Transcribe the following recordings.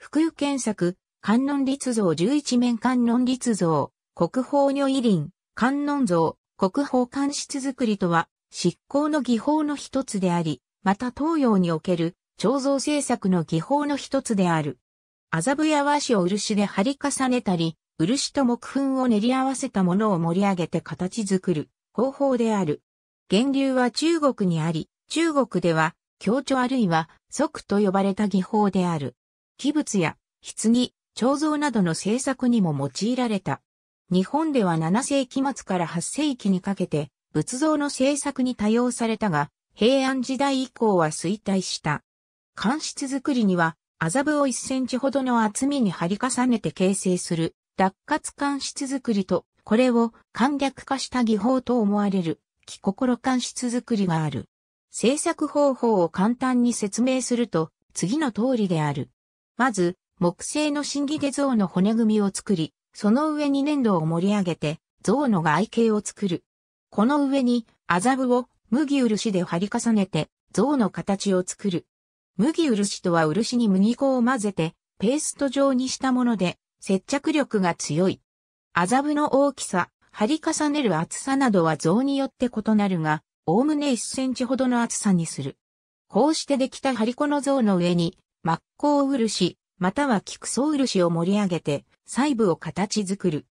福湯検作、観音立像11面観音立像、国宝女遺林、観音像、国宝官室作りとは、執行の技法の一つであり、また東洋における彫像制作の技法の一つである。麻布や和紙を漆で貼り重ねたり、漆と木粉を練り合わせたものを盛り上げて形作る方法である。源流は中国にあり、中国では、強調あるいは即と呼ばれた技法である。器物や棺、彫像などの製作にも用いられた。日本では7世紀末から8世紀にかけて仏像の製作に多用されたが、平安時代以降は衰退した。鑑室作りには、麻布を1センチほどの厚みに張り重ねて形成する、脱活鑑室作りと、これを簡略化した技法と思われる、気心鑑室作りがある。制作方法を簡単に説明すると、次の通りである。まず、木製の新木で象の骨組みを作り、その上に粘土を盛り上げて、象の外形を作る。この上に、麻布を麦漆で貼り重ねて、象の形を作る。麦漆とは漆に麦粉を混ぜて、ペースト状にしたもので、接着力が強い。麻布の大きさ、貼り重ねる厚さなどは像によって異なるが、おおむね1センチほどの厚さにする。こうしてできた張り子の像の上に、末っ漆、または菊草漆を盛り上げて、細部を形作る。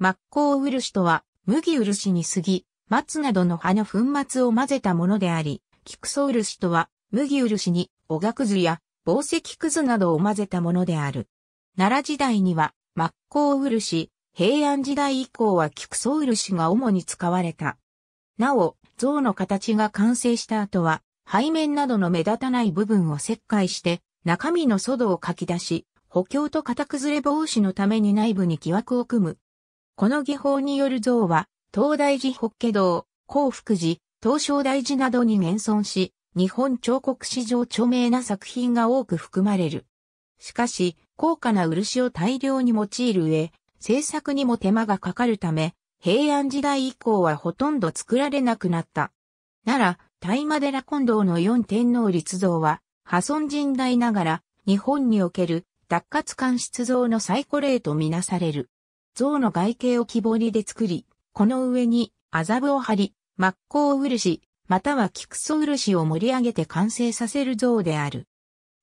末っ漆とは、麦漆に過ぎ、松などの葉の粉末を混ぜたものであり、菊草漆とは、麦漆に、おがくずや、宝石くずなどを混ぜたものである。奈良時代には、末っ漆、平安時代以降は菊草漆が主に使われた。なお、像の形が完成した後は、背面などの目立たない部分を切開して、中身の外を書き出し、補強と型崩れ防止のために内部に木枠を組む。この技法による像は、東大寺北家堂、興福寺、東照大寺などに現存し、日本彫刻史上著名な作品が多く含まれる。しかし、高価な漆を大量に用いる上、制作にも手間がかかるため、平安時代以降はほとんど作られなくなった。なら、大間寺近堂の四天皇立像は、破損甚大ながら、日本における脱活管出像の最古例とみなされる。像の外形を木彫りで作り、この上に麻布を張り、真っ向漆、または菊素漆を盛り上げて完成させる像である。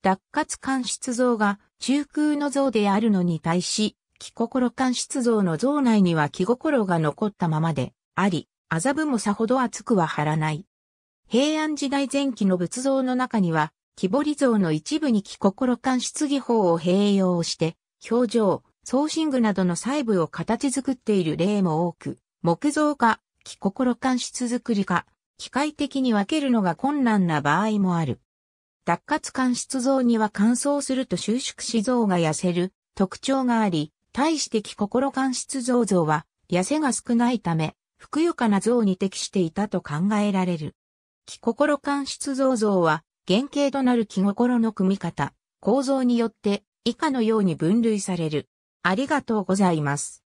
脱活管出像が中空の像であるのに対し、木心管出像の像内には木心が残ったままであり、麻布もさほど厚くは張らない。平安時代前期の仏像の中には、木彫り像の一部に木心管質技法を併用して、表情、送信具などの細部を形作っている例も多く、木造か、木心管質作りか、機械的に分けるのが困難な場合もある。脱活管質像には乾燥すると収縮し像が痩せる特徴があり、対して木心管質像像は痩せが少ないため、ふくよかな像に適していたと考えられる。木心管質像像は原型となる気心の組み方、構造によって以下のように分類される。ありがとうございます。